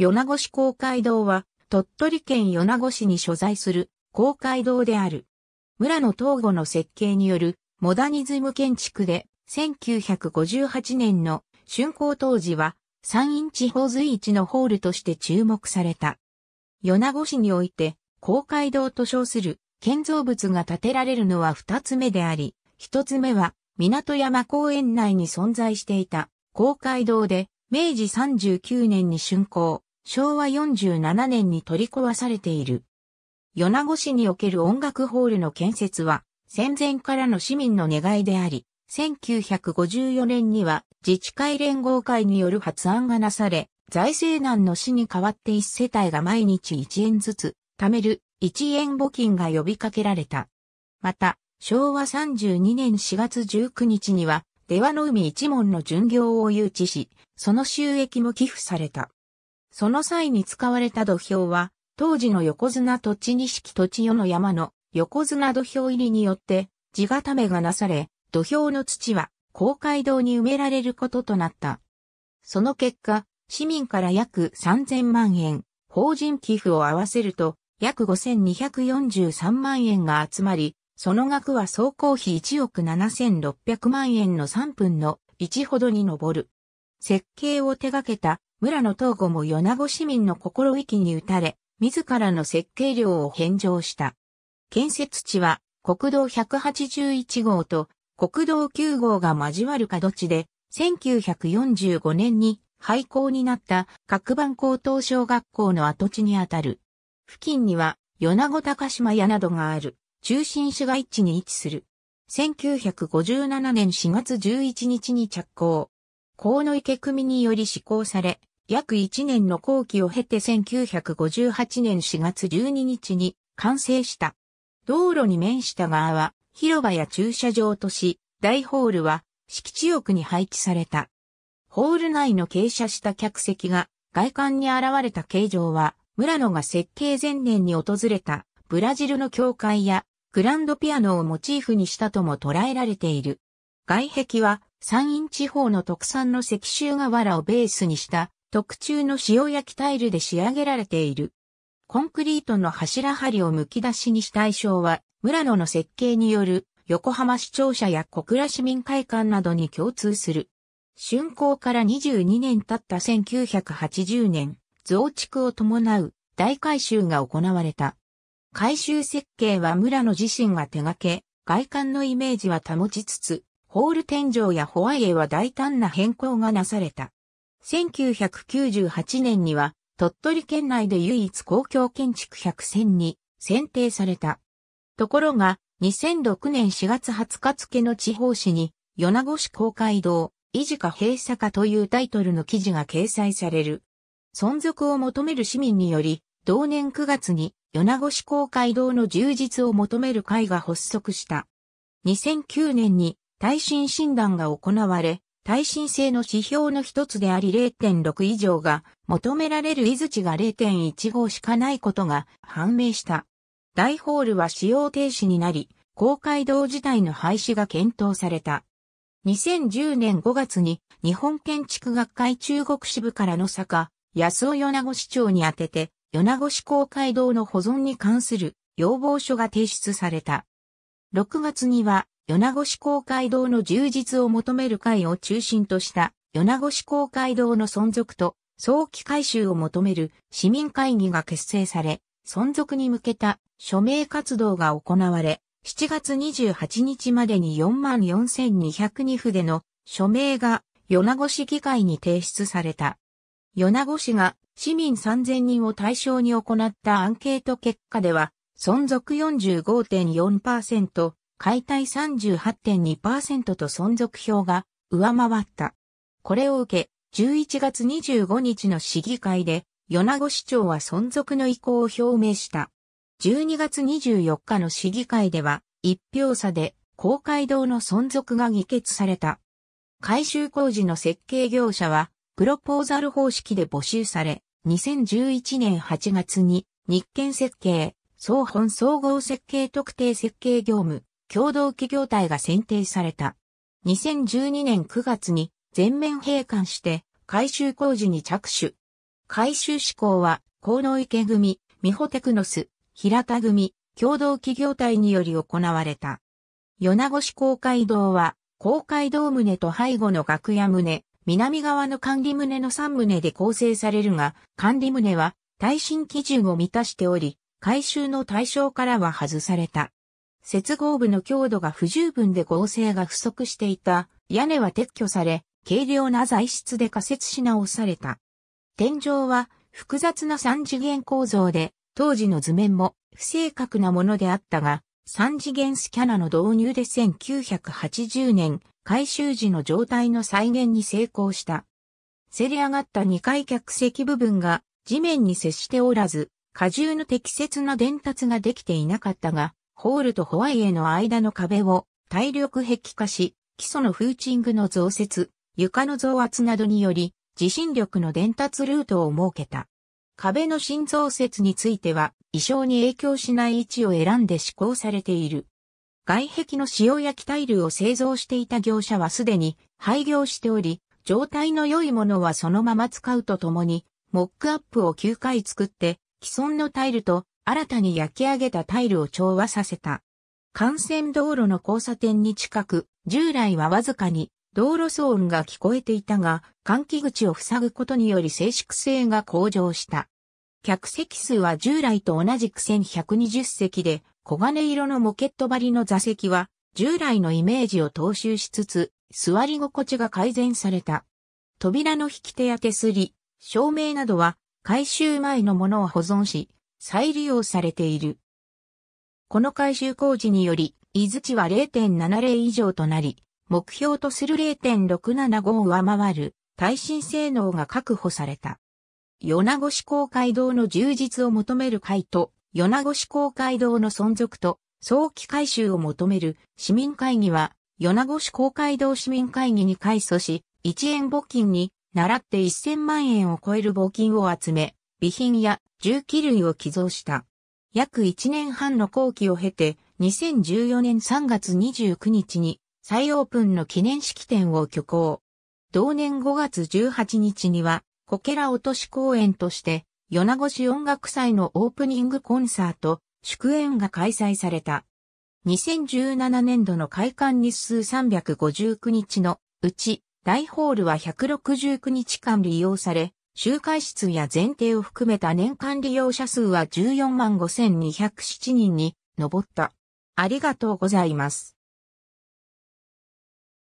米子市公会堂は、鳥取県米子市に所在する公会堂である。村の東後の設計によるモダニズム建築で、1958年の竣工当時は、山陰地方随一のホールとして注目された。米子市において、公会堂と称する建造物が建てられるのは二つ目であり、一つ目は、港山公園内に存在していた公会堂で、明治39年に竣工。昭和47年に取り壊されている。米子市における音楽ホールの建設は、戦前からの市民の願いであり、1954年には自治会連合会による発案がなされ、財政難の市に代わって1世帯が毎日1円ずつ貯める1円募金が呼びかけられた。また、昭和32年4月19日には、出羽の海一門の巡業を誘致し、その収益も寄付された。その際に使われた土俵は、当時の横綱土栃錦地世の山の横綱土俵入りによって地固めがなされ、土俵の土は公会堂に埋められることとなった。その結果、市民から約3000万円、法人寄付を合わせると約5243万円が集まり、その額は総工費1億7600万円の3分の1ほどに上る。設計を手掛けた村の東吾も米子市民の心意気に打たれ、自らの設計料を返上した。建設地は国道181号と国道9号が交わる角地で、1945年に廃校になった各番高等小学校の跡地にあたる。付近には米子高島屋などがある中心市街地に位置する。1957年4月11日に着工。河野池組により施行され、約1年の後期を経て1958年4月12日に完成した。道路に面した側は広場や駐車場とし、大ホールは敷地奥に配置された。ホール内の傾斜した客席が外観に現れた形状は、村野が設計前年に訪れたブラジルの教会やグランドピアノをモチーフにしたとも捉えられている。外壁は山陰地方の特産の石州瓦をベースにした特注の塩焼きタイルで仕上げられている。コンクリートの柱張りを剥き出しにした対象は、村野の設計による横浜市庁舎や小倉市民会館などに共通する。竣工から22年経った1980年、増築を伴う大改修が行われた。改修設計は村野自身が手掛け、外観のイメージは保ちつつ、ホール天井やホワイエは大胆な変更がなされた。1998年には、鳥取県内で唯一公共建築100選に選定された。ところが、2006年4月20日付の地方紙に、米子市公会堂、維持か閉鎖かというタイトルの記事が掲載される。存続を求める市民により、同年9月に米子市公会堂の充実を求める会が発足した。2009年に耐震診断が行われ、耐震性の指標の一つであり0.6以上が求められる出値が0.15しかないことが判明した。大ホールは使用停止になり、公会堂自体の廃止が検討された。2010年5月に日本建築学会中国支部からの坂、安尾米子市長に宛てて、米子市公会堂の保存に関する要望書が提出された。6月には米子市公会堂の充実を求める会を中心とした米子市公会堂の存続と早期改修を求める市民会議が結成され、存続に向けた署名活動が行われ、7月28日までに44,202筆の署名が米子市議会に提出された。米子市が市民3000人を対象に行ったアンケート結果では、存続45.4%、解体38.2%と存続票が上回った。これを受け、11月25日の市議会で、米子市長は存続の意向を表明した。12月24日の市議会では、一票差で、公会堂の存続が議決された。改修工事の設計業者は、プロポーザル方式で募集され、2011年8月に、日建設計、総本総合設計特定設計業務、共同企業体が選定された。2012年9月に全面閉館して改修工事に着手。改修志向は、河野池組、美穂テクノス、平田組、共同企業体により行われた。米子市公会堂は、公会堂棟と背後の楽屋棟、南側の管理棟の3棟で構成されるが、管理棟は耐震基準を満たしており、改修の対象からは外された。接合部の強度が不十分で合成が不足していた。屋根は撤去され、軽量な材質で仮設し直された。天井は複雑な三次元構造で、当時の図面も不正確なものであったが、三次元スキャナの導入で1980年、改修時の状態の再現に成功した。せり上がった2階客席部分が地面に接しておらず、荷重の適切な伝達ができていなかったが、ホールとホワイエの間の壁を体力壁化し、基礎のフーチングの増設、床の増圧などにより、地震力の伝達ルートを設けた。壁の新増設については、異常に影響しない位置を選んで施行されている。外壁の使用やタイルを製造していた業者はすでに廃業しており、状態の良いものはそのまま使うとともに、モックアップを9回作って、既存のタイルと新たに焼き上げたタイルを調和させた。幹線道路の交差点に近く、従来はわずかに道路騒音が聞こえていたが、換気口を塞ぐことにより静粛性が向上した。客席数は従来と同じく1120席で、黄金色のモケット張りの座席は、従来のイメージを踏襲しつつ、座り心地が改善された。扉の引き手や手すり、照明などは、改修前のものを保存し、再利用されている。この改修工事により、伊豆地は0.70以上となり、目標とする0.675を上回る耐震性能が確保された。米子市公会堂の充実を求める会と、米子市公会堂の存続と、早期改修を求める市民会議は、米子市公会堂市民会議に改組し、1円募金に、習って1000万円を超える募金を集め、備品や重機類を寄贈した。約1年半の後期を経て、2014年3月29日に再オープンの記念式典を挙行。同年5月18日には、コケラ落とし公演として、米子市音楽祭のオープニングコンサート、祝宴が開催された。2017年度の開館日数359日のうち、大ホールは169日間利用され、周回室や前提を含めた年間利用者数は14万5207人に上った。ありがとうございます。